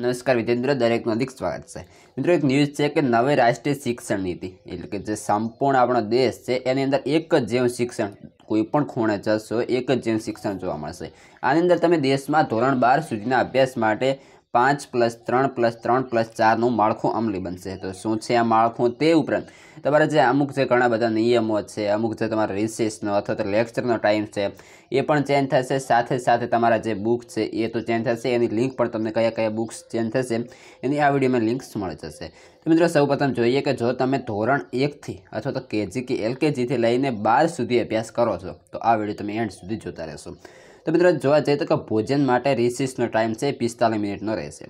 નમસ્કાર વિદ્યાર્થી દરેકનું અધિક સ્વાગત છે મિત્રો એક ન્યૂઝ છે કે નવી રાષ્ટ્રીય શિક્ષણ નીતિ એટલે કે જે સંપૂર્ણ આપણો દેશ છે એની અંદર એક જ જેવું શિક્ષણ કોઈ પણ ખૂણે જશો એક જ જેવું શિક્ષણ જોવા મળશે આની અંદર તમે દેશમાં ધોરણ બાર સુધીના અભ્યાસ માટે પાંચ પ્લસ ત્રણ પ્લસ ત્રણ પ્લસ ચારનું માળખું અમલી બનશે તો શું છે આ માળખું તે ઉપરાંત તમારા જે અમુક જે ઘણા બધા નિયમો છે અમુક જે તમારા રિસેસનો અથવા તો લેક્ચરનો ટાઈમ છે એ પણ ચેન્જ થશે સાથે સાથે તમારા જે બુક છે એ તો ચેન્જ થશે એની લિંક પણ તમને કયા કયા બુક્સ ચેન્જ થશે એની આ વિડીયોમાં લિંક્સ મળી જશે તો મિત્રો સૌપ્રથમ જોઈએ કે જો તમે ધોરણ એકથી અથવા તો કેજી કે એલકેજીથી લઈને બાર સુધી અભ્યાસ કરો છો તો આ વિડીયો તમે એન્ડ સુધી જોતા રહેશો તો મિત્રો જોવા જઈએ તો કે ભોજન માટે રિસીસનો ટાઈમ છે પિસ્તાલીસ મિનિટનો રહેશે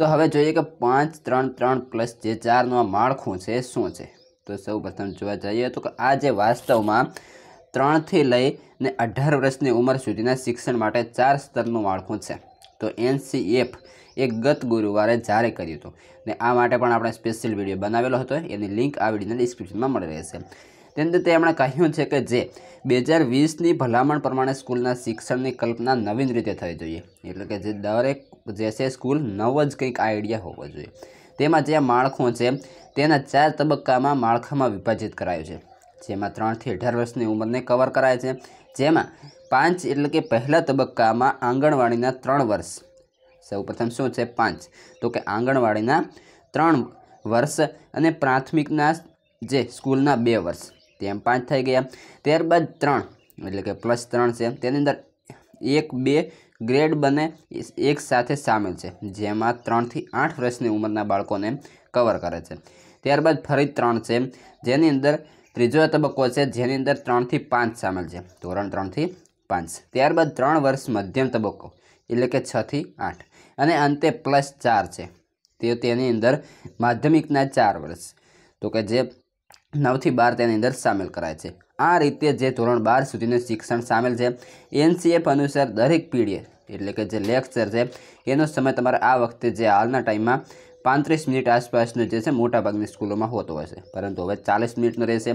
તો હવે જોઈએ કે પાંચ ત્રણ ત્રણ પ્લસ જે ચારનું આ માળખું છે શું છે તો સૌ પ્રથમ જોવા જઈએ તો કે આ જે વાસ્તવમાં ત્રણથી લઈને અઢાર વર્ષની ઉંમર સુધીના શિક્ષણ માટે ચાર સ્તરનું માળખું છે તો એનસીએફ એ ગત ગુરુવારે જાહેર કર્યું હતું ને આ માટે પણ આપણે સ્પેશિયલ વિડીયો બનાવેલો હતો એની લિંક આ વિડીયોના ડિસ્ક્રિપ્શનમાં મળી રહેશે તેની તેમણે કહ્યું છે કે જે બે હજાર વીસની ભલામણ પ્રમાણે સ્કૂલના શિક્ષણની કલ્પના નવીન રીતે થઈ જોઈએ એટલે કે જે દરેક જે છે સ્કૂલ નવો જ કંઈક આઈડિયા હોવો જોઈએ તેમાં જે માળખું છે તેના ચાર તબક્કામાં માળખામાં વિભાજિત કરાયું છે જેમાં ત્રણથી અઢાર વર્ષની ઉંમરને કવર કરાય છે જેમાં પાંચ એટલે કે પહેલા તબક્કામાં આંગણવાડીના ત્રણ વર્ષ સૌપ્રથમ શું છે પાંચ તો કે આંગણવાડીના ત્રણ વર્ષ અને પ્રાથમિકના જે સ્કૂલના બે વર્ષ તેમ પાંચ થઈ ગયા ત્યારબાદ ત્રણ એટલે કે પ્લસ ત્રણ છે તેની અંદર એક બે ગ્રેડ બને એક સાથે સામેલ છે જેમાં ત્રણથી આઠ વર્ષની ઉંમરના બાળકોને કવર કરે છે ત્યારબાદ ફરી ત્રણ છે જેની અંદર ત્રીજો તબક્કો છે જેની અંદર ત્રણથી પાંચ સામેલ છે ધોરણ ત્રણથી પાંચ ત્યારબાદ ત્રણ વર્ષ મધ્યમ તબક્કો એટલે કે છથી આઠ અને અંતે પ્લસ ચાર છે તે તેની અંદર માધ્યમિકના ચાર વર્ષ તો કે જે નવથી બાર તેની અંદર સામેલ કરાય છે આ રીતે જે ધોરણ બાર સુધીનું શિક્ષણ સામેલ છે એનસીએફ અનુસાર દરેક પીડીએ એટલે કે જે લેક્ચર છે એનો સમય તમારે આ વખતે જે હાલના ટાઈમમાં પાંત્રીસ મિનિટ આસપાસનો જે છે મોટાભાગની સ્કૂલોમાં હોતો હશે પરંતુ હવે ચાલીસ મિનિટનો રહેશે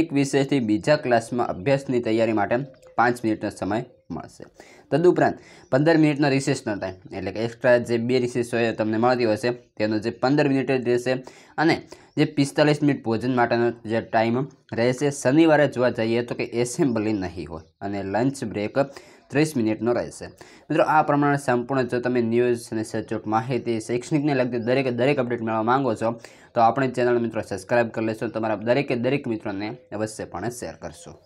એક વિષયથી બીજા ક્લાસમાં અભ્યાસની તૈયારી માટે પાંચ મિનિટનો સમય મળશે તદુપરાંત પંદર મિનિટનો રિસેસનો ટાઈમ એટલે કે એક્સ્ટ્રા જે બે રિસેસ હોય તમને મળતી હોય છે તેનો જે પંદર મિનિટ જ રહેશે અને જે પિસ્તાલીસ મિનિટ ભોજન માટેનો જે ટાઈમ રહેશે શનિવારે જોવા જઈએ તો કે એસેમ્બલી નહીં હોય અને લંચ બ્રેક ત્રીસ મિનિટનો રહેશે મિત્રો આ પ્રમાણે સંપૂર્ણ જો તમે ન્યૂઝ અને સચોટ માહિતી શૈક્ષણિકને લગતી દરેકે દરેક અપડેટ મેળવવા માંગો છો તો આપણે ચેનલ મિત્રો સબસ્ક્રાઈબ કરી લેશો તમારા દરેકે દરેક મિત્રોને અવશ્યપણે શેર કરશો